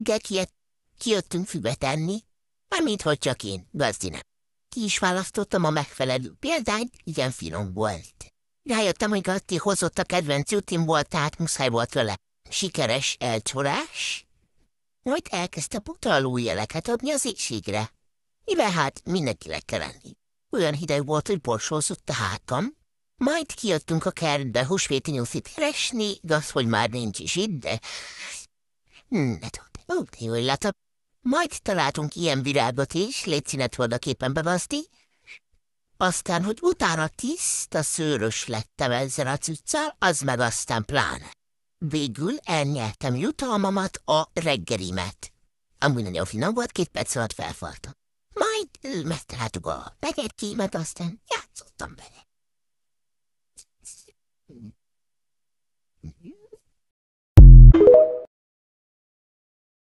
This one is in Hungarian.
De kijöttünk füvet enni, mármint hogy csak én, gazdi nem. Ki is választottam a megfelelő példányt, igen finom volt. Rájöttem, hogy Gatti hozott a kedvenc jutim volt, tehát muszáj volt vele sikeres elcsorás. Majd elkezdte utaló jeleket adni az éjségre, mivel hát mindenkinek kell lenni. Olyan hideg volt, hogy borsózott a hátam. Majd kijöttünk a kertbe húsvéti nyúszit keresni, igaz, hogy már nincs is itt, de... Hmm, ne tudod. Ó, hullatom. Majd találtunk ilyen virágot is, a képen bevaszti. Aztán, hogy utána tiszta szőrös lettem ezzel a cuccal, az meg aztán pláne. Végül elnyertem jutalmamat, a reggelimet. Amúgy nagyon finom volt, két perc alatt felfaltam. Majd megtaláltuk a pegetkémet, aztán játszottam vele.